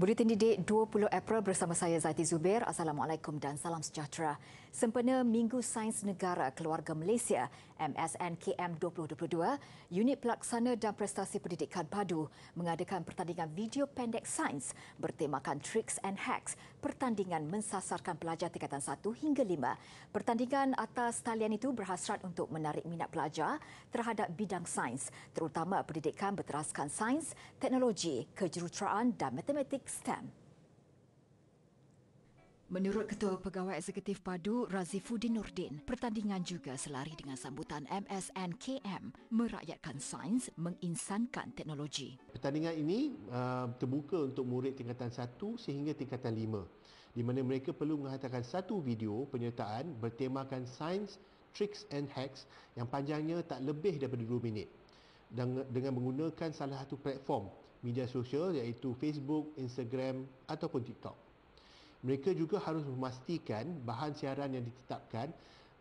Buletin Didik 20 April bersama saya Zaiti Zubir. Assalamualaikum dan salam sejahtera sempena Minggu Sains Negara Keluarga Malaysia MSNKM 2022, unit pelaksana dan prestasi pendidikan padu mengadakan pertandingan video pendek sains bertemakan tricks and hacks. Pertandingan mensasarkan pelajar tingkatan 1 hingga 5. Pertandingan atas talian itu berhasrat untuk menarik minat pelajar terhadap bidang sains, terutama pendidikan berteraskan sains, teknologi, kejuruteraan dan matematik STEM. Menurut Ketua Pegawai Eksekutif Padu Razifuddin Nordin, pertandingan juga selari dengan sambutan MSNKM merakyatkan sains menginsankan teknologi. Pertandingan ini uh, terbuka untuk murid tingkatan 1 sehingga tingkatan 5 di mana mereka perlu menghantarkan satu video penyertaan bertemakan sains, tricks and hacks yang panjangnya tak lebih daripada 2 minit dengan menggunakan salah satu platform media sosial iaitu Facebook, Instagram ataupun TikTok mereka juga harus memastikan bahan siaran yang ditetapkan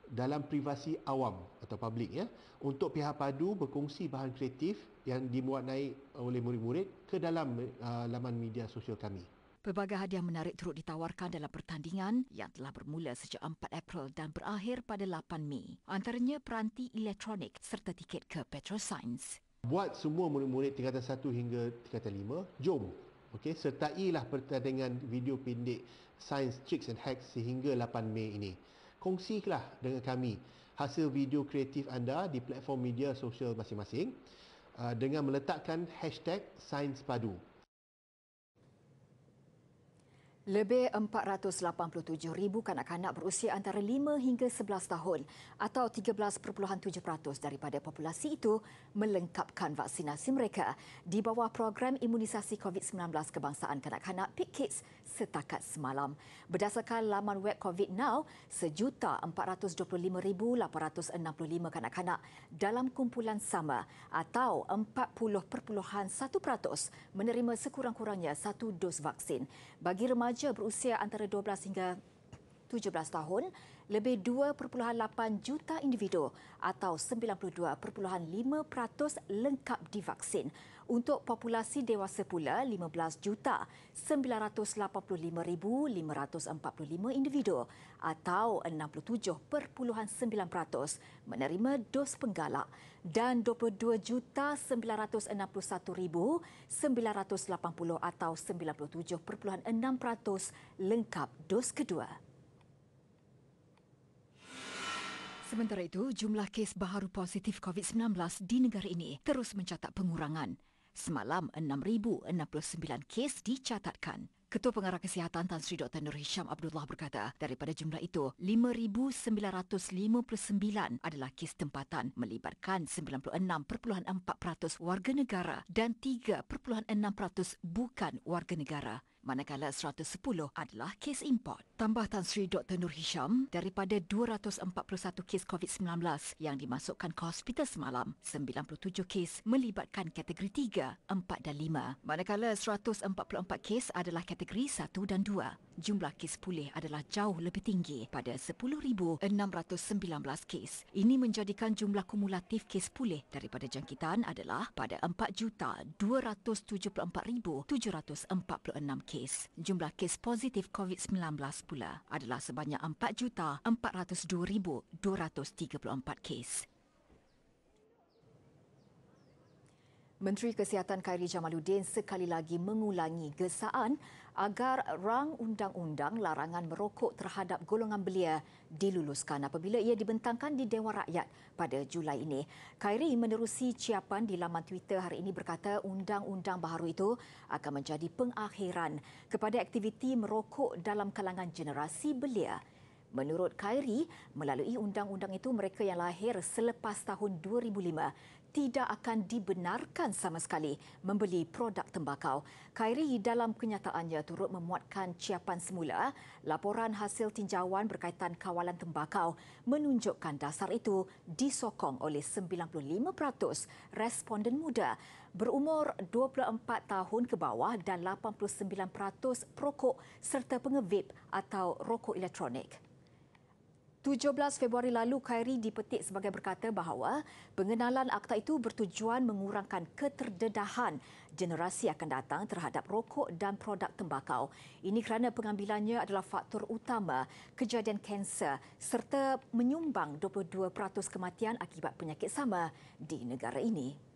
dalam privasi awam atau publik ya untuk pihak padu berkongsi bahan kreatif yang dimuat naik oleh murid-murid ke dalam uh, laman media sosial kami. Pelbagai hadiah menarik turut ditawarkan dalam pertandingan yang telah bermula sejak 4 April dan berakhir pada 8 Mei. Antaranya peranti elektronik serta tiket ke Petrosains. Buat semua murid-murid tingkatan 1 hingga tingkatan 5, jom Okey, sertailah pertandingan video pendek Sains Tricks and Hacks sehingga 8 Mei ini. Kongsikanlah dengan kami hasil video kreatif anda di platform media sosial masing-masing uh, dengan meletakkan hashtag Sains Padu. Lebih 487,000 kanak-kanak berusia antara 5 hingga 11 tahun atau 13.7% daripada populasi itu melengkapkan vaksinasi mereka di bawah program imunisasi COVID-19 kebangsaan kanak-kanak Pick Kids setakat semalam. Berdasarkan laman web COVID Now, sejuta 425,865 kanak-kanak dalam kumpulan sama atau 40.1% menerima sekurang-kurangnya satu dos vaksin. Bagi remaja remaja berusia antara 12 hingga 17 tahun, lebih 2.8 juta individu atau 92.5% lengkap divaksin. Untuk populasi dewasa pula 15 juta 985,545 individu atau 67.9% menerima dos penggalak dan 22 juta 961,980 atau 97.6% lengkap dos kedua. Sementara itu, jumlah kes baharu positif COVID-19 di negara ini terus mencatat pengurangan. Semalam, 6,069 kes dicatatkan. Ketua Pengarah Kesihatan Tan Sri Dr. Nur Hisham Abdullah berkata, daripada jumlah itu, 5,959 adalah kes tempatan melibatkan 96.4% warga negara dan 3.6% bukan warga negara manakala 110 adalah kes import. Tambah Tan Sri Dr. Nur Hisham, daripada 241 kes COVID-19 yang dimasukkan ke hospital semalam, 97 kes melibatkan kategori 3, 4 dan 5. Manakala 144 kes adalah kategori 1 dan 2 jumlah kes pulih adalah jauh lebih tinggi pada 10,619 kes. Ini menjadikan jumlah kumulatif kes pulih daripada jangkitan adalah pada 4,274,746 kes. Jumlah kes positif COVID-19 pula adalah sebanyak 4,402,234 kes. Menteri Kesihatan Khairi Jamaluddin sekali lagi mengulangi gesaan agar rang undang-undang larangan merokok terhadap golongan belia diluluskan apabila ia dibentangkan di Dewan Rakyat pada Julai ini. Khairi menerusi ciapan di laman Twitter hari ini berkata undang-undang baru itu akan menjadi pengakhiran kepada aktiviti merokok dalam kalangan generasi belia. Menurut Khairi, melalui undang-undang itu mereka yang lahir selepas tahun 2005 tidak akan dibenarkan sama sekali membeli produk tembakau. Khairi dalam kenyataannya turut memuatkan ciapan semula, laporan hasil tinjauan berkaitan kawalan tembakau menunjukkan dasar itu disokong oleh 95% responden muda berumur 24 tahun ke bawah dan 89% perokok serta pengevip atau rokok elektronik. 17 Februari lalu, Khairi dipetik sebagai berkata bahawa pengenalan akta itu bertujuan mengurangkan keterdedahan generasi akan datang terhadap rokok dan produk tembakau. Ini kerana pengambilannya adalah faktor utama kejadian kanser serta menyumbang 22% kematian akibat penyakit sama di negara ini.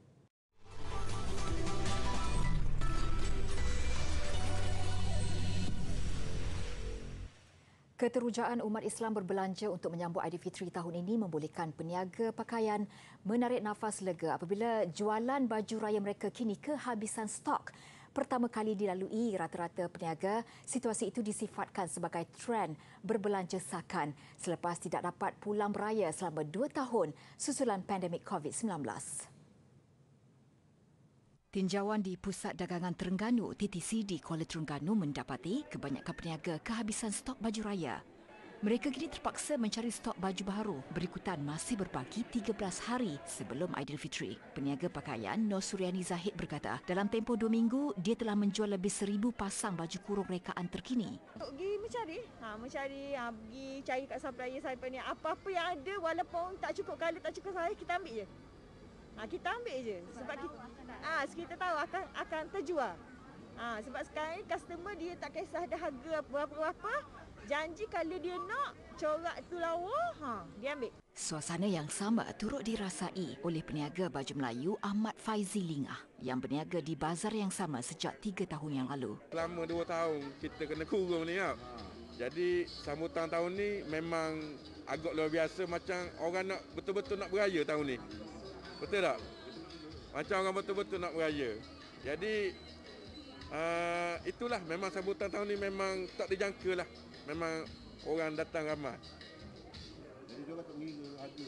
Keterujaan umat Islam berbelanja untuk menyambut Aidilfitri tahun ini membolehkan peniaga pakaian menarik nafas lega apabila jualan baju raya mereka kini kehabisan stok. Pertama kali dilalui rata-rata peniaga, situasi itu disifatkan sebagai trend berbelanja sakan selepas tidak dapat pulang beraya selama dua tahun susulan pandemik COVID-19. Tinjauan di Pusat Dagangan Terengganu TTC di Kuala Terengganu mendapati kebanyakan peniaga kehabisan stok baju raya. Mereka kini terpaksa mencari stok baju baru berikutan masih berbagi 13 hari sebelum Aidilfitri. Peniaga pakaian No Suryani Zahid berkata, dalam tempoh dua minggu, dia telah menjual lebih seribu pasang baju kurung rekaan terkini. Untuk pergi mencari, ha, mencari, ha, pergi cari kat supplier saya ni. Apa-apa yang ada, walaupun tak cukup kalau tak cukup saya, kita ambil je. Ha, kita ambil je sebab, kita ah ha, kita tahu akan akan terjual. Ha, sebab sekarang ni customer dia tak kisah dah harga apa apa Janji kalau dia nak corak tu lawa, ha, dia ambil. Suasana yang sama turut dirasai oleh peniaga baju Melayu Ahmad Faizi Lingah yang berniaga di bazar yang sama sejak tiga tahun yang lalu. Selama dua tahun kita kena kurung ni. Ya. Ha. Jadi sambutan tahun ni memang agak luar biasa macam orang nak betul-betul nak beraya tahun ni. Betul tak? Macam orang betul-betul nak beraya. Jadi uh, itulah memang sambutan tahun ni memang tak dijangka lah. Memang orang datang ramai. Jadi jual kat mana harga?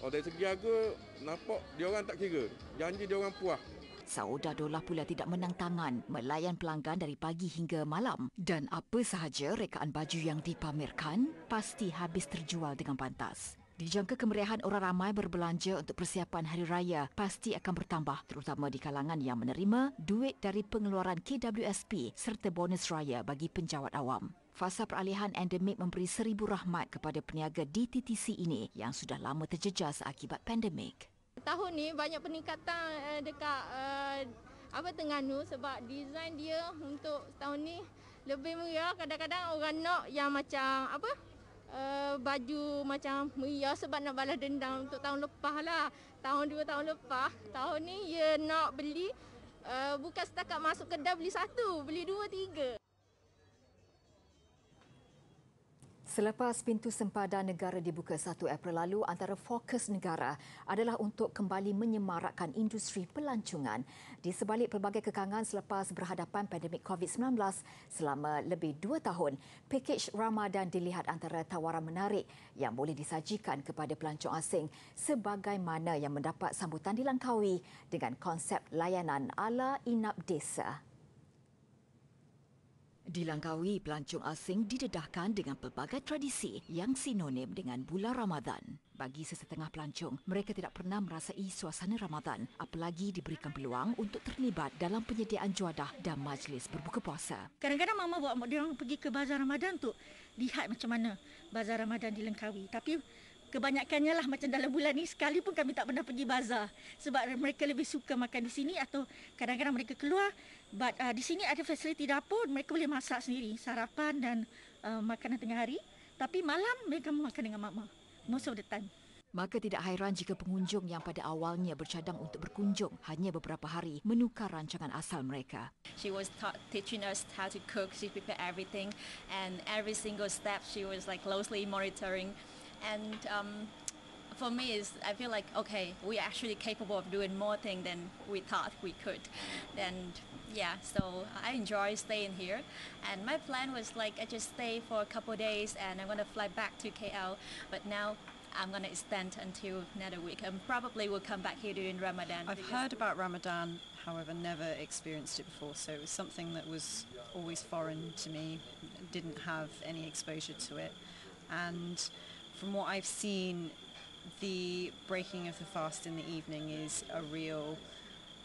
Oh dari segi harga nampak dia orang tak kira. Janji dia orang puas. Sauda Dola pula tidak menang tangan melayan pelanggan dari pagi hingga malam. Dan apa sahaja rekaan baju yang dipamerkan pasti habis terjual dengan pantas. Dijangka kemeriahan orang ramai berbelanja untuk persiapan hari raya pasti akan bertambah terutama di kalangan yang menerima duit dari pengeluaran KWSP serta bonus raya bagi penjawat awam. Fasa peralihan endemik memberi seribu rahmat kepada peniaga DTTC ini yang sudah lama terjejas akibat pandemik. Tahun ni banyak peningkatan eh, dekat uh, apa Terengganu sebab desain dia untuk tahun ni lebih murah kadang-kadang orang nak yang macam apa Eh, baju macam meriah sebab nak balas dendam untuk tahun lepas lah. Tahun dua tahun lepas. Tahun ni ia nak beli uh, bukan setakat masuk kedai beli satu, beli dua, tiga. Selepas pintu sempadan negara dibuka 1 April lalu, antara fokus negara adalah untuk kembali menyemarakkan industri pelancongan. Di sebalik pelbagai kekangan selepas berhadapan pandemik COVID-19 selama lebih dua tahun, pakej Ramadan dilihat antara tawaran menarik yang boleh disajikan kepada pelancong asing sebagaimana yang mendapat sambutan di Langkawi dengan konsep layanan ala inap desa. Di Langkawi, pelancong asing didedahkan dengan pelbagai tradisi yang sinonim dengan bulan Ramadan. Bagi sesetengah pelancong, mereka tidak pernah merasai suasana Ramadan, apalagi diberikan peluang untuk terlibat dalam penyediaan juadah dan majlis berbuka puasa. Kadang-kadang mama bawa dia pergi ke bazar Ramadan tu, lihat macam mana bazar Ramadan di Langkawi. Tapi Kebanyakannya lah macam dalam bulan ni sekalipun kami tak pernah pergi bazar sebab mereka lebih suka makan di sini atau kadang-kadang mereka keluar but uh, di sini ada fasiliti dapur mereka boleh masak sendiri sarapan dan uh, makanan tengah hari tapi malam mereka makan dengan mama most of the Maka tidak hairan jika pengunjung yang pada awalnya bercadang untuk berkunjung hanya beberapa hari menukar rancangan asal mereka. She was taught, teaching us how to cook, she prepare everything and every single step she was like closely monitoring and um, for me is I feel like okay we are actually capable of doing more things than we thought we could and yeah so I enjoy staying here and my plan was like I just stay for a couple days and I'm gonna fly back to KL but now I'm gonna extend until another week and probably will come back here during Ramadan. I've heard about Ramadan however never experienced it before so it was something that was always foreign to me didn't have any exposure to it and from what I've seen, the breaking of the fast in the evening is a real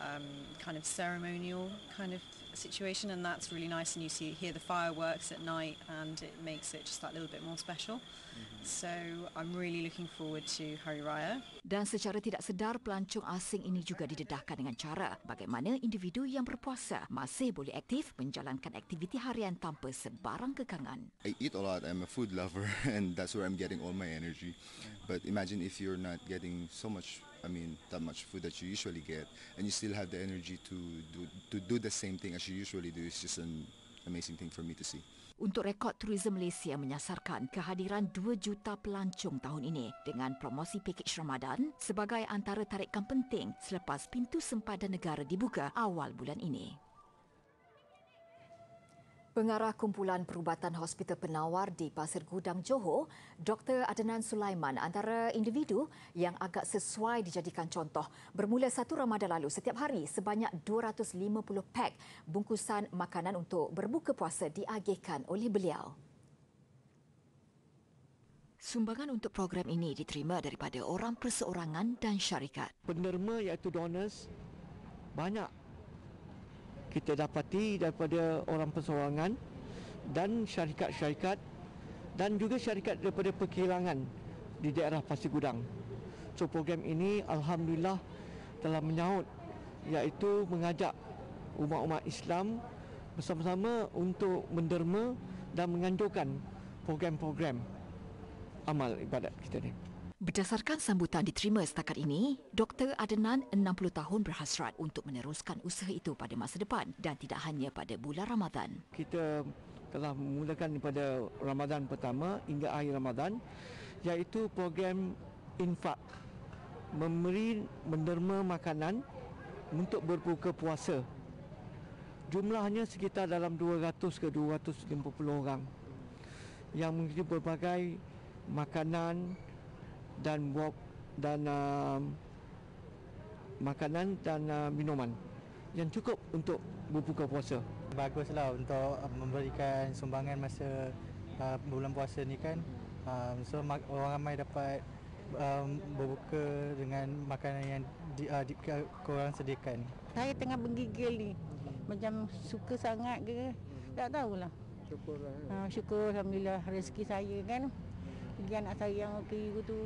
um, kind of ceremonial kind of situation and that's really nice and you see hear the fireworks at night and it makes it just that little bit more special. Mm-hmm. So I'm really looking forward to Hari Raya Dan secara tidak sedar, pelancong asing ini juga didedahkan dengan cara bagaimana individu yang berpuasa masih boleh aktif menjalankan aktiviti harian tanpa sebarang kekangan. I eat a lot. I'm a food lover and that's where I'm getting all my energy. But imagine if you're not getting so much, I mean, that much food that you usually get and you still have the energy to do, to do the same thing as you usually do. It's just an amazing thing for me to see untuk rekod turisme Malaysia menyasarkan kehadiran 2 juta pelancong tahun ini dengan promosi pakej Ramadan sebagai antara tarikan penting selepas pintu sempadan negara dibuka awal bulan ini. Pengarah Kumpulan Perubatan Hospital Penawar di Pasir Gudang Johor, Dr. Adnan Sulaiman antara individu yang agak sesuai dijadikan contoh bermula satu Ramadan lalu setiap hari sebanyak 250 pak bungkusan makanan untuk berbuka puasa diagihkan oleh beliau. Sumbangan untuk program ini diterima daripada orang perseorangan dan syarikat. Penerma iaitu donors banyak kita dapati daripada orang persorangan dan syarikat-syarikat dan juga syarikat daripada perkilangan di daerah Pasir Gudang. So program ini alhamdulillah telah menyahut iaitu mengajak umat-umat Islam bersama-sama untuk menderma dan menganjurkan program-program amal ibadat kita ini. Berdasarkan sambutan diterima setakat ini, Dr. Adnan 60 tahun berhasrat untuk meneruskan usaha itu pada masa depan dan tidak hanya pada bulan Ramadan. Kita telah memulakan pada Ramadan pertama hingga akhir Ramadan iaitu program infak memberi menderma makanan untuk berbuka puasa. Jumlahnya sekitar dalam 200 ke 250 orang yang mengikuti berbagai makanan, dan walk dan um, makanan dan uh, minuman yang cukup untuk berbuka puasa. Baguslah untuk um, memberikan sumbangan masa uh, bulan puasa ni kan. Um, so orang ramai dapat um, berbuka dengan makanan yang di, uh, di korang sediakan. Saya tengah bergigil ni. Macam suka sangat ke? Tak tahulah. Syukur, uh, ah, syukur Alhamdulillah rezeki saya kan. Pergi anak saya yang keliru tu.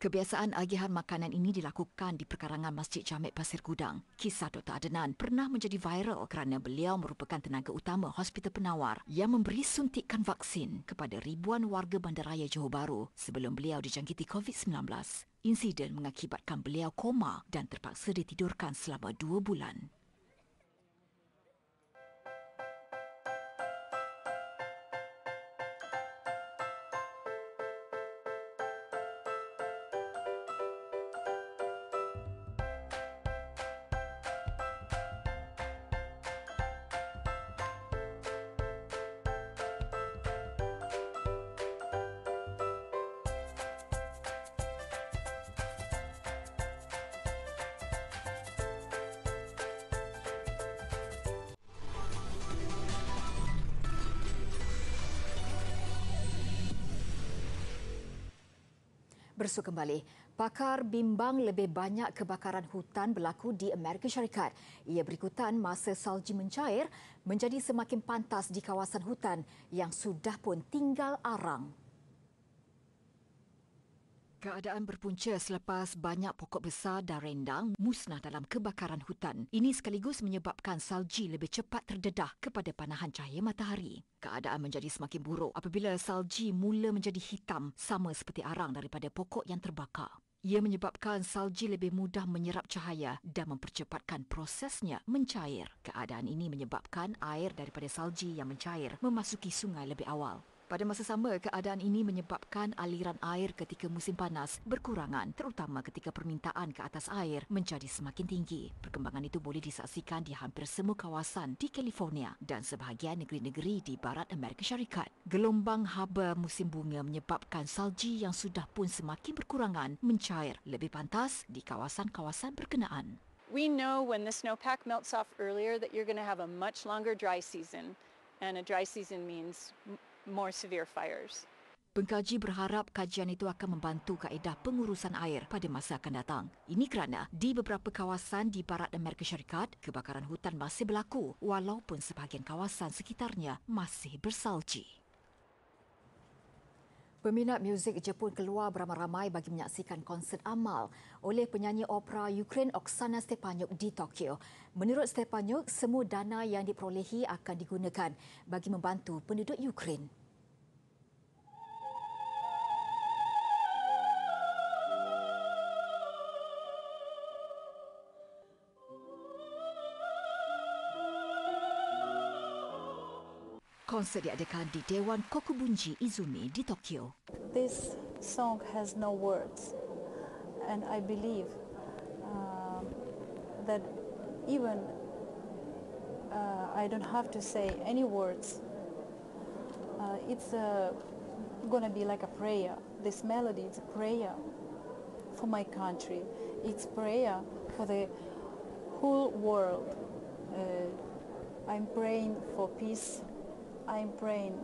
Kebiasaan agihan makanan ini dilakukan di perkarangan Masjid Jamek Pasir Gudang. Kisah Dr. Adenan pernah menjadi viral kerana beliau merupakan tenaga utama hospital penawar yang memberi suntikan vaksin kepada ribuan warga bandaraya Johor Bahru sebelum beliau dijangkiti COVID-19. Insiden mengakibatkan beliau koma dan terpaksa ditidurkan selama dua bulan. bersu kembali. Pakar bimbang lebih banyak kebakaran hutan berlaku di Amerika Syarikat. Ia berikutan masa salji mencair menjadi semakin pantas di kawasan hutan yang sudah pun tinggal arang. Keadaan berpunca selepas banyak pokok besar dan rendang musnah dalam kebakaran hutan. Ini sekaligus menyebabkan salji lebih cepat terdedah kepada panahan cahaya matahari. Keadaan menjadi semakin buruk apabila salji mula menjadi hitam sama seperti arang daripada pokok yang terbakar. Ia menyebabkan salji lebih mudah menyerap cahaya dan mempercepatkan prosesnya mencair. Keadaan ini menyebabkan air daripada salji yang mencair memasuki sungai lebih awal. Pada masa sama, keadaan ini menyebabkan aliran air ketika musim panas berkurangan terutama ketika permintaan ke atas air menjadi semakin tinggi. Perkembangan itu boleh disaksikan di hampir semua kawasan di California dan sebahagian negeri-negeri di barat Amerika Syarikat. Gelombang haba musim bunga menyebabkan salji yang sudah pun semakin berkurangan mencair lebih pantas di kawasan-kawasan berkenaan. We know when the snowpack melts off earlier that you're going to have a much longer dry season. And a dry season means more severe fires. Pengkaji berharap kajian itu akan membantu kaedah pengurusan air pada masa akan datang. Ini kerana di beberapa kawasan di barat Amerika Syarikat, kebakaran hutan masih berlaku walaupun sebahagian kawasan sekitarnya masih bersalji. Peminat muzik Jepun keluar beramai-ramai bagi menyaksikan konsert amal oleh penyanyi opera Ukraine Oksana Stepanyuk di Tokyo. Menurut Stepanyuk, semua dana yang diperolehi akan digunakan bagi membantu penduduk Ukraine. Koncert diadakan di Dewan Kokubunji Izumi di Tokyo. This song has no words and I believe uh, that even uh, I don't have to say any words. Uh, it's uh, going to be like a prayer. This melody is a prayer for my country. It's prayer for the whole world. Uh, I'm praying for peace I'm praying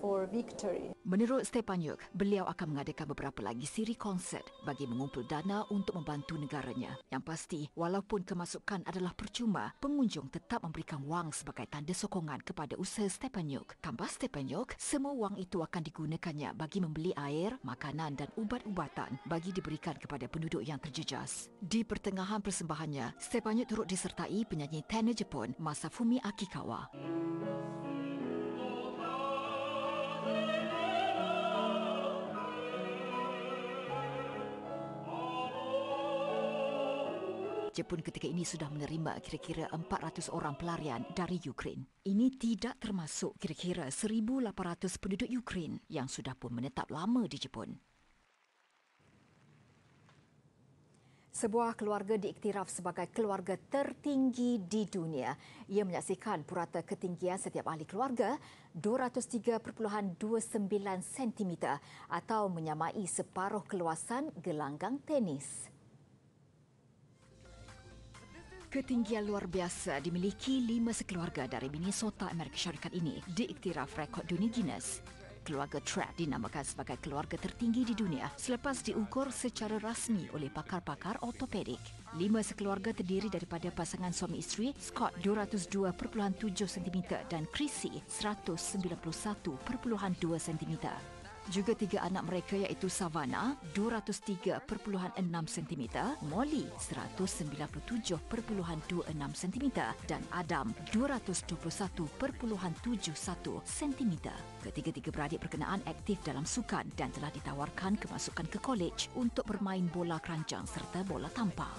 for victory. Menurut Stepanyuk, beliau akan mengadakan beberapa lagi siri konsert bagi mengumpul dana untuk membantu negaranya. Yang pasti, walaupun kemasukan adalah percuma, pengunjung tetap memberikan wang sebagai tanda sokongan kepada usaha Stepanyuk. Tambah Stepanyuk, semua wang itu akan digunakannya bagi membeli air, makanan dan ubat-ubatan bagi diberikan kepada penduduk yang terjejas. Di pertengahan persembahannya, Stepanyuk turut disertai penyanyi tenor Jepun Masafumi Akikawa. Mm-hmm. Jepun ketika ini sudah menerima kira-kira 400 orang pelarian dari Ukraine. Ini tidak termasuk kira-kira 1,800 penduduk Ukraine yang sudah pun menetap lama di Jepun. Sebuah keluarga diiktiraf sebagai keluarga tertinggi di dunia. Ia menyaksikan purata ketinggian setiap ahli keluarga 203.29 cm atau menyamai separuh keluasan gelanggang tenis. Ketinggian luar biasa dimiliki lima sekeluarga dari Minnesota, Amerika Syarikat ini diiktiraf rekod dunia Guinness keluarga Trapp dinamakan sebagai keluarga tertinggi di dunia selepas diukur secara rasmi oleh pakar-pakar ortopedik. Lima sekeluarga terdiri daripada pasangan suami isteri Scott 202.7 cm dan Chrissy 191.2 cm juga tiga anak mereka iaitu Savana 203.6 cm, Molly 197.26 cm dan Adam 221.71 cm. Ketiga-tiga beradik berkenaan aktif dalam sukan dan telah ditawarkan kemasukan ke kolej untuk bermain bola keranjang serta bola tampar.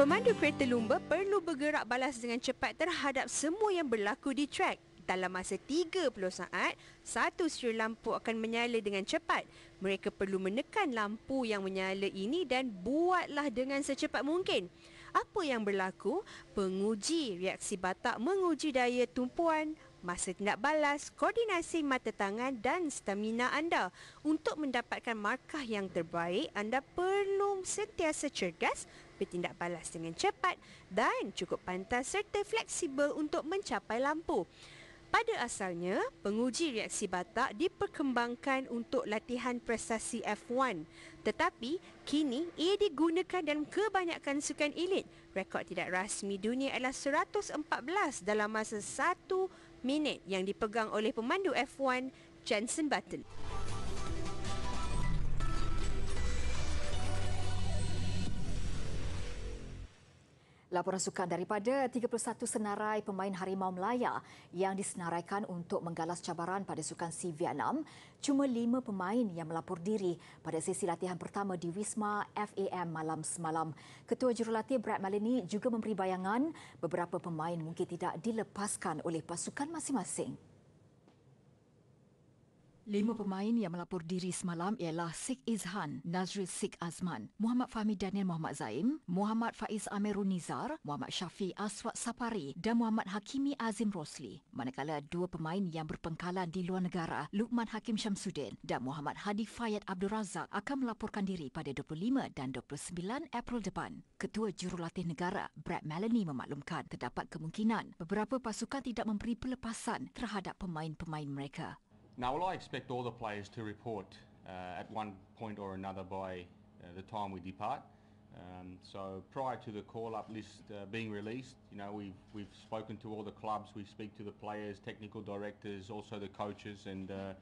Pemandu kereta lumba perlu bergerak balas dengan cepat terhadap semua yang berlaku di trek dalam masa 30 saat, satu suri lampu akan menyala dengan cepat. Mereka perlu menekan lampu yang menyala ini dan buatlah dengan secepat mungkin. Apa yang berlaku? Penguji reaksi batak menguji daya tumpuan, masa tindak balas, koordinasi mata tangan dan stamina anda. Untuk mendapatkan markah yang terbaik, anda perlu sentiasa cergas, bertindak balas dengan cepat dan cukup pantas serta fleksibel untuk mencapai lampu. Pada asalnya, penguji reaksi batak diperkembangkan untuk latihan prestasi F1. Tetapi, kini ia digunakan dalam kebanyakan sukan elit. Rekod tidak rasmi dunia adalah 114 dalam masa satu minit yang dipegang oleh pemandu F1, Jensen Button. Laporan sukan daripada 31 senarai pemain Harimau Melaya yang disenaraikan untuk menggalas cabaran pada sukan C Vietnam, cuma 5 pemain yang melapor diri pada sesi latihan pertama di Wisma FAM malam semalam. Ketua Jurulatih Brad Malini juga memberi bayangan beberapa pemain mungkin tidak dilepaskan oleh pasukan masing-masing. Lima pemain yang melapor diri semalam ialah Sik Izhan, Nazri Sik Azman, Muhammad Fahmi Daniel Muhammad Zaim, Muhammad Faiz Amirun Nizar, Muhammad Syafi Aswad Sapari dan Muhammad Hakimi Azim Rosli. Manakala dua pemain yang berpengkalan di luar negara, Lukman Hakim Syamsuddin dan Muhammad Hadi Fayyad Abdul Razak akan melaporkan diri pada 25 dan 29 April depan. Ketua Jurulatih Negara Brad Melanie memaklumkan terdapat kemungkinan beberapa pasukan tidak memberi pelepasan terhadap pemain-pemain mereka. Now, well, I expect all the players to report uh, at one point or another by uh, the time we depart. Um, so prior to the call-up list uh, being released, you know, we've, we've spoken to all the clubs, we speak to the players, technical directors, also the coaches, and uh,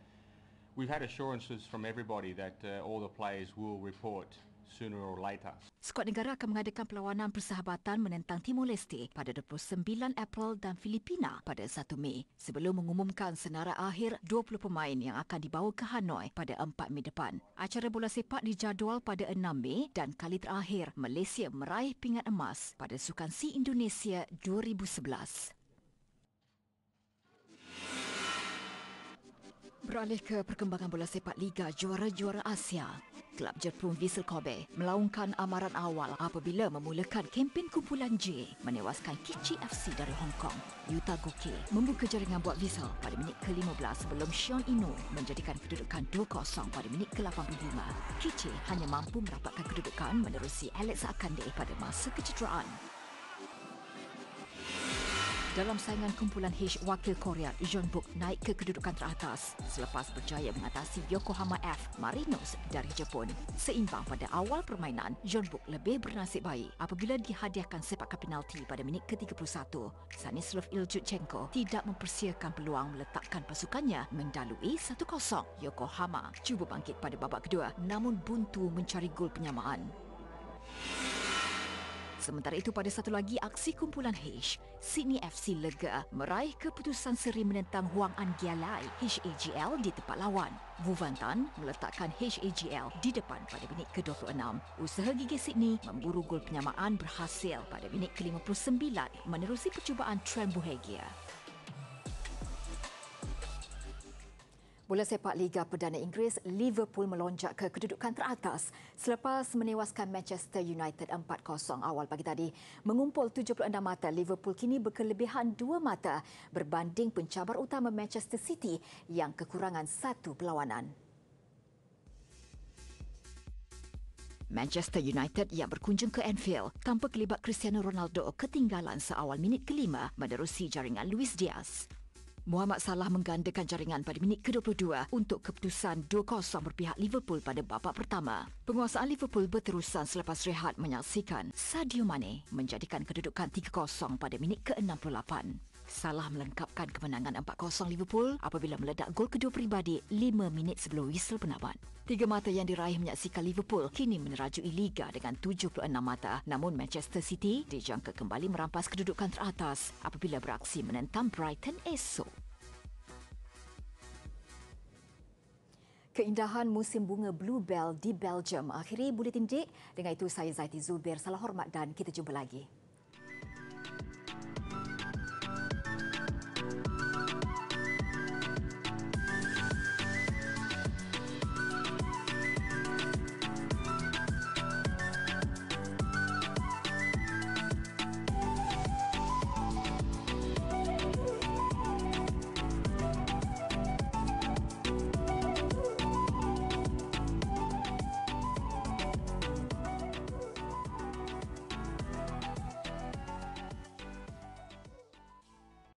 we've had assurances from everybody that uh, all the players will report sooner or later. Skuad negara akan mengadakan perlawanan persahabatan menentang Timor Leste pada 29 April dan Filipina pada 1 Mei sebelum mengumumkan senarai akhir 20 pemain yang akan dibawa ke Hanoi pada 4 Mei depan. Acara bola sepak dijadual pada 6 Mei dan kali terakhir Malaysia meraih pingat emas pada Sukan SEA Indonesia 2011. Beralih ke perkembangan bola sepak Liga Juara-Juara Asia. Club Jerpun Visel Kobe melaungkan amaran awal apabila memulakan kempen kumpulan J menewaskan Kichi FC dari Hong Kong. Yuta Goke membuka jaringan buat Visel pada minit ke-15 sebelum Sean Inu menjadikan kedudukan 2-0 pada minit ke-85. Kichi hanya mampu merapatkan kedudukan menerusi Alex Akande pada masa kecederaan dalam saingan kumpulan H wakil Korea Book naik ke kedudukan teratas selepas berjaya mengatasi Yokohama F Marinos dari Jepun. Seimbang pada awal permainan, Book lebih bernasib baik apabila dihadiahkan sepakan penalti pada minit ke-31. Stanislav Iljutchenko tidak mempersiakan peluang meletakkan pasukannya mendalui 1-0 Yokohama. Cuba bangkit pada babak kedua namun buntu mencari gol penyamaan. Sementara itu pada satu lagi aksi kumpulan H, Sydney FC lega meraih keputusan seri menentang Huang An Gialai HAGL di tempat lawan. Wu Van Tan meletakkan HAGL di depan pada minit ke-26. Usaha gigi Sydney memburu gol penyamaan berhasil pada minit ke-59 menerusi percubaan Tran Buhegia. Bola sepak Liga Perdana Inggeris, Liverpool melonjak ke kedudukan teratas selepas menewaskan Manchester United 4-0 awal pagi tadi. Mengumpul 76 mata, Liverpool kini berkelebihan 2 mata berbanding pencabar utama Manchester City yang kekurangan satu perlawanan. Manchester United yang berkunjung ke Anfield tanpa kelibat Cristiano Ronaldo ketinggalan seawal minit kelima menerusi jaringan Luis Diaz. Muhammad Salah menggandakan jaringan pada minit ke-22 untuk keputusan 2-0 berpihak Liverpool pada babak pertama. Penguasaan Liverpool berterusan selepas rehat menyaksikan Sadio Mane menjadikan kedudukan 3-0 pada minit ke-68. Salah melengkapkan kemenangan 4-0 Liverpool apabila meledak gol kedua peribadi 5 minit sebelum whistle penamat. Tiga mata yang diraih menyaksikan Liverpool kini menerajui Liga dengan 76 mata. Namun Manchester City dijangka kembali merampas kedudukan teratas apabila beraksi menentang Brighton esok. Keindahan musim bunga bluebell di Belgium. akhirnya buletin dik. Dengan itu saya Zaiti Zubir. Salam hormat dan kita jumpa lagi.